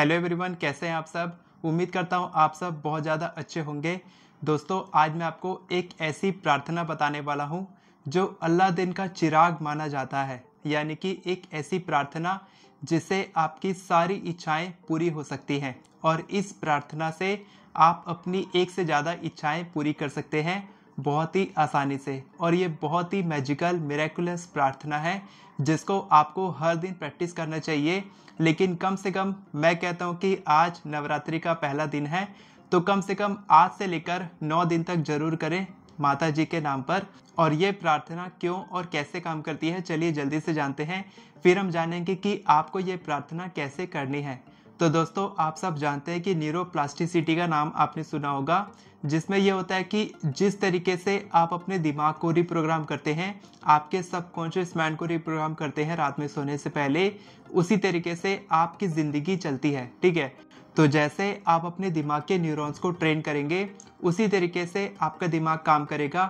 hello everyone कैसे हैं आप सब उम्मीद करता हूँ आप सब बहुत ज़्यादा अच्छे होंगे दोस्तों आज मैं आपको एक ऐसी प्रार्थना बताने वाला हूँ जो अल्लाह दिन का चिराग माना जाता है यानी कि एक ऐसी प्रार्थना जिससे आपकी सारी इच्छाएं पूरी हो सकती हैं और इस प्रार्थना से आप अपनी एक से ज़्यादा इच्छाएं पूरी कर सकते हैं बहुत ही आसानी से और ये बहुत ही मैजिकल मेरेकुलस प्रार्थना है जिसको आपको हर दिन प्रैक्टिस करना चाहिए लेकिन कम से कम मैं कहता हूँ कि आज नवरात्रि का पहला दिन है तो कम से कम आज से लेकर नौ दिन तक जरूर करें माता जी के नाम पर और ये प्रार्थना क्यों और कैसे काम करती है चलिए जल्दी से जानते हैं फिर हम जानेंगे कि आपको ये प्रार्थना कैसे करनी है तो दोस्तों आप सब जानते हैं कि न्यूरोप्लास्टिसिटी का नाम आपने सुना होगा जिसमें यह होता है कि जिस तरीके से आप अपने दिमाग को रिप्रोग्राम करते हैं आपके सबकॉन्शियस माइंड को रिप्रोग्राम करते हैं रात में सोने से पहले उसी तरीके से आपकी ज़िंदगी चलती है ठीक है तो जैसे आप अपने दिमाग के न्यूरॉन्स को ट्रेन करेंगे उसी तरीके से आपका दिमाग काम करेगा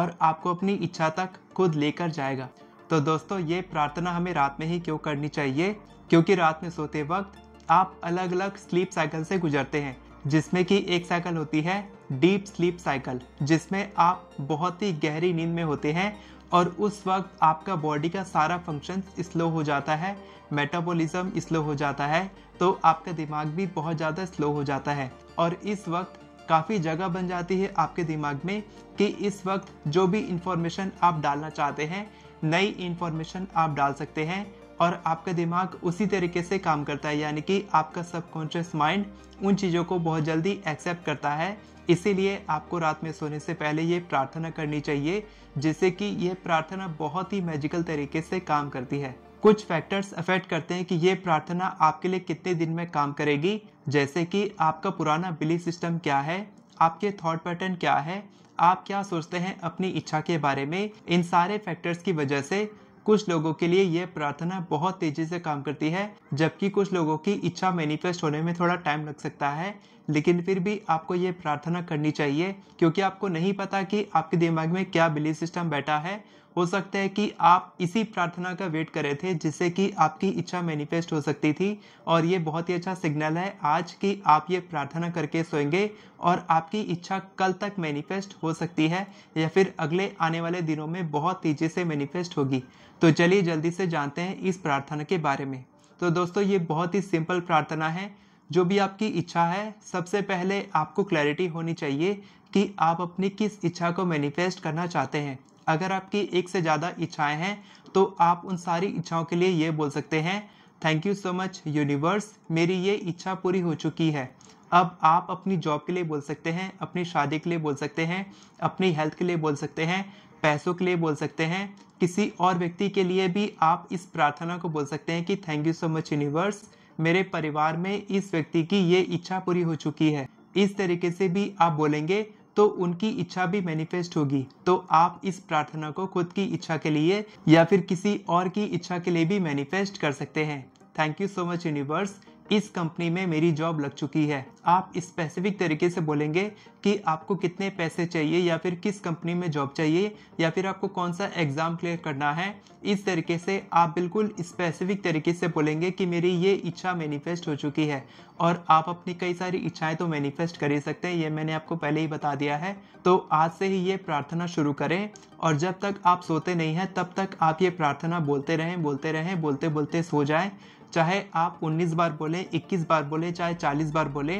और आपको अपनी इच्छा तक खुद लेकर जाएगा तो दोस्तों ये प्रार्थना हमें रात में ही क्यों करनी चाहिए क्योंकि रात में सोते वक्त आप अलग अलग स्लीप साइकिल से गुजरते हैं जिसमें कि एक साइकिल होती है डीप स्लीप साइकिल जिसमें आप बहुत ही गहरी नींद में होते हैं और उस वक्त आपका बॉडी का सारा फंक्शन स्लो हो जाता है मेटाबॉलिज्म स्लो हो जाता है तो आपका दिमाग भी बहुत ज़्यादा स्लो हो जाता है और इस वक्त काफ़ी जगह बन जाती है आपके दिमाग में कि इस वक्त जो भी इंफॉर्मेशन आप डालना चाहते हैं नई इंफॉर्मेशन आप डाल सकते हैं और आपका दिमाग उसी तरीके से काम करता है यानी कि आपका सबकॉन्शियस माइंड उन चीज़ों को बहुत जल्दी एक्सेप्ट करता है इसीलिए आपको रात में सोने से पहले ये प्रार्थना करनी चाहिए जिससे कि ये प्रार्थना बहुत ही मैजिकल तरीके से काम करती है कुछ फैक्टर्स अफेक्ट करते हैं कि ये प्रार्थना आपके लिए कितने दिन में काम करेगी जैसे कि आपका पुराना बिलीफ सिस्टम क्या है आपके थॉट पैटर्न क्या है आप क्या सोचते हैं अपनी इच्छा के बारे में इन सारे फैक्टर्स की वजह से कुछ लोगों के लिए यह प्रार्थना बहुत तेजी से काम करती है जबकि कुछ लोगों की इच्छा मैनिफेस्ट होने में थोड़ा टाइम लग सकता है लेकिन फिर भी आपको ये प्रार्थना करनी चाहिए क्योंकि आपको नहीं पता कि आपके दिमाग में क्या बिलीफ सिस्टम बैठा है हो सकता है कि आप इसी प्रार्थना का वेट कर रहे थे जिससे कि आपकी इच्छा मैनिफेस्ट हो सकती थी और ये बहुत ही अच्छा सिग्नल है आज कि आप ये प्रार्थना करके सोएंगे और आपकी इच्छा कल तक मैनिफेस्ट हो सकती है या फिर अगले आने वाले दिनों में बहुत तेज़ी से मैनिफेस्ट होगी तो चलिए जल्दी से जानते हैं इस प्रार्थना के बारे में तो दोस्तों ये बहुत ही सिंपल प्रार्थना है जो भी आपकी इच्छा है सबसे पहले आपको क्लैरिटी होनी चाहिए कि आप अपनी किस इच्छा को मैनिफेस्ट करना चाहते हैं अगर आपकी एक से ज़्यादा इच्छाएं हैं तो आप उन सारी इच्छाओं के लिए ये बोल सकते हैं thank you so much universe मेरी ये इच्छा पूरी हो चुकी है अब आप अपनी जॉब के लिए बोल सकते हैं अपनी शादी के लिए बोल सकते हैं अपनी हेल्थ के लिए बोल सकते हैं पैसों के लिए बोल सकते हैं किसी और व्यक्ति के लिए भी आप इस प्रार्थना को बोल सकते हैं कि thank you so much universe मेरे परिवार में इस व्यक्ति की ये इच्छा पूरी हो चुकी है इस तरीके से भी आप बोलेंगे तो उनकी इच्छा भी मैनिफेस्ट होगी तो आप इस प्रार्थना को खुद की इच्छा के लिए या फिर किसी और की इच्छा के लिए भी मैनिफेस्ट कर सकते हैं thank you so much universe इस कंपनी में मेरी जॉब लग चुकी है आप स्पेसिफिक तरीके से बोलेंगे कि आपको कितने पैसे चाहिए या फिर किस कंपनी में जॉब चाहिए या फिर आपको कौन सा एग्ज़ाम क्लियर करना है इस तरीके से आप बिल्कुल स्पेसिफिक तरीके से बोलेंगे कि मेरी ये इच्छा मैनिफेस्ट हो चुकी है और आप अपनी कई सारी इच्छाएं तो मैनिफेस्ट कर ही सकते हैं ये मैंने आपको पहले ही बता दिया है तो आज से ही ये प्रार्थना शुरू करें और जब तक आप सोते नहीं हैं तब तक आप ये प्रार्थना बोलते रहें बोलते रहें बोलते बोलते सो जाएं चाहे आप 19 बार बोले 21 बार बोले चाहे 40 बार बोले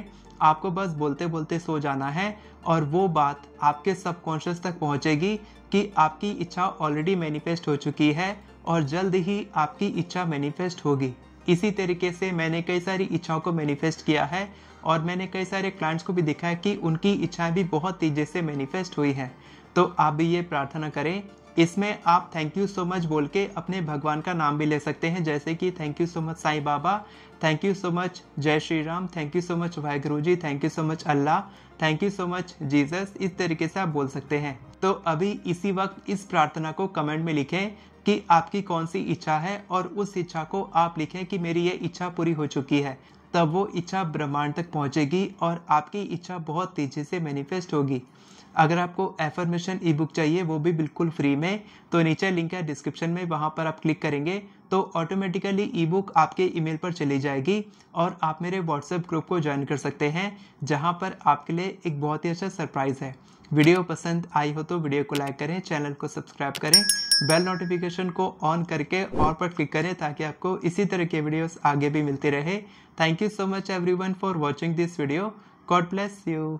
आपको बस बोलते बोलते सो जाना है और वो बात आपके सबकॉन्शियस तक पहुंचेगी कि आपकी इच्छा ऑलरेडी मैनिफेस्ट हो चुकी है और जल्द ही आपकी इच्छा मैनिफेस्ट होगी इसी तरीके से मैंने कई सारी इच्छाओं को मैनिफेस्ट किया है और मैंने कई सारे क्लाइंट्स को भी देखा है कि उनकी इच्छाएं भी बहुत तेज़ी से मैनिफेस्ट हुई हैं तो आप भी ये प्रार्थना करें इसमें आप थैंक यू सो मच बोल के अपने भगवान का नाम भी ले सकते हैं जैसे कि thank you so much Sai Baba thank you so much Jai Shri Ram thank you so much Guru ji thank you so much Allah thank you so much Jesus इस तरीके से आप बोल सकते हैं तो अभी इसी वक्त इस प्रार्थना को कमेंट में लिखें कि आपकी कौन सी इच्छा है और उस इच्छा को आप लिखें कि मेरी ये इच्छा पूरी हो चुकी है तब वो इच्छा ब्रह्मांड तक पहुंचेगी और आपकी इच्छा बहुत तेज़ी से मैनिफेस्ट होगी अगर आपको एफर्मेशन ई बुक चाहिए वो भी बिल्कुल फ्री में तो नीचे लिंक है डिस्क्रिप्शन में वहाँ पर आप क्लिक करेंगे तो ऑटोमेटिकली ई बुक आपके ईमेल पर चली जाएगी और आप मेरे व्हाट्सएप ग्रुप को ज्वाइन कर सकते हैं जहाँ पर आपके लिए एक बहुत ही अच्छा सरप्राइज़ है वीडियो पसंद आई हो तो वीडियो को लाइक करें चैनल को सब्सक्राइब करें बेल नोटिफिकेशन को ऑन करके और पर क्लिक करें ताकि आपको इसी तरह के वीडियोस आगे भी मिलते रहे thank you so much everyone for watching this video God bless you